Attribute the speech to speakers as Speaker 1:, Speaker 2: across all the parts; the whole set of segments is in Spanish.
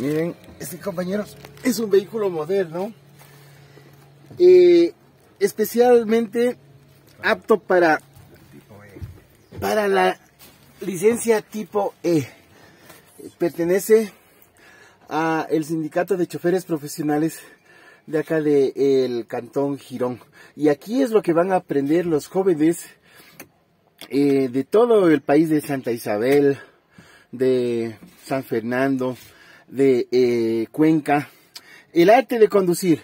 Speaker 1: Miren, este compañeros, es un vehículo moderno, eh, especialmente apto para, para la licencia tipo E. Pertenece a el sindicato de choferes profesionales de acá del de, el Cantón Girón. Y aquí es lo que van a aprender los jóvenes eh, de todo el país de Santa Isabel, de San Fernando, de eh, Cuenca. El arte de conducir.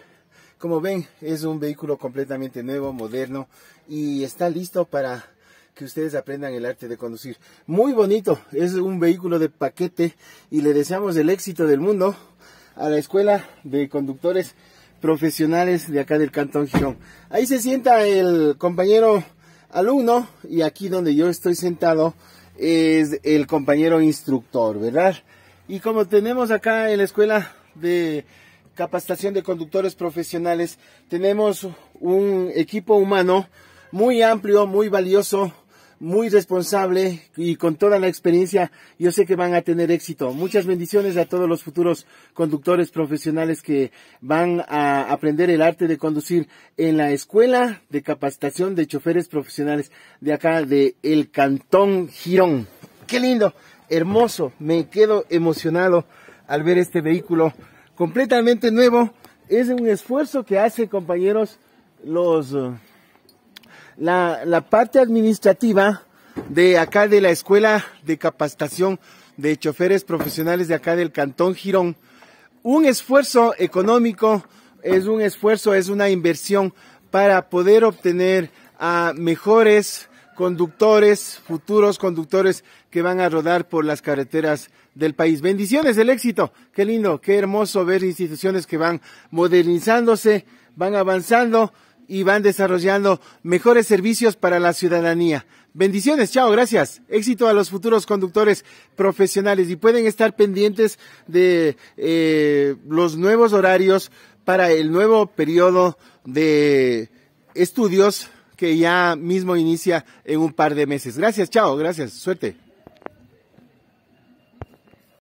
Speaker 1: Como ven, es un vehículo completamente nuevo, moderno y está listo para que ustedes aprendan el arte de conducir. Muy bonito, es un vehículo de paquete y le deseamos el éxito del mundo a la Escuela de Conductores Profesionales de acá del Cantón Girón. Ahí se sienta el compañero alumno y aquí donde yo estoy sentado es el compañero instructor, ¿verdad? Y como tenemos acá en la escuela de capacitación de conductores profesionales, tenemos un equipo humano muy amplio, muy valioso, muy responsable y con toda la experiencia, yo sé que van a tener éxito. Muchas bendiciones a todos los futuros conductores profesionales que van a aprender el arte de conducir en la Escuela de Capacitación de Choferes Profesionales de acá de El Cantón Girón. ¡Qué lindo! hermoso. Me quedo emocionado al ver este vehículo completamente nuevo. Es un esfuerzo que hace, compañeros, los eh, la, la parte administrativa de acá de la Escuela de Capacitación de Choferes Profesionales de acá del Cantón Girón. Un esfuerzo económico es un esfuerzo, es una inversión para poder obtener a mejores conductores, futuros conductores que van a rodar por las carreteras del país. Bendiciones, el éxito. Qué lindo, qué hermoso ver instituciones que van modernizándose, van avanzando y van desarrollando mejores servicios para la ciudadanía. Bendiciones, chao, gracias. Éxito a los futuros conductores profesionales y pueden estar pendientes de eh, los nuevos horarios para el nuevo periodo de estudios que ya mismo inicia en un par de meses. Gracias, chao, gracias, suerte.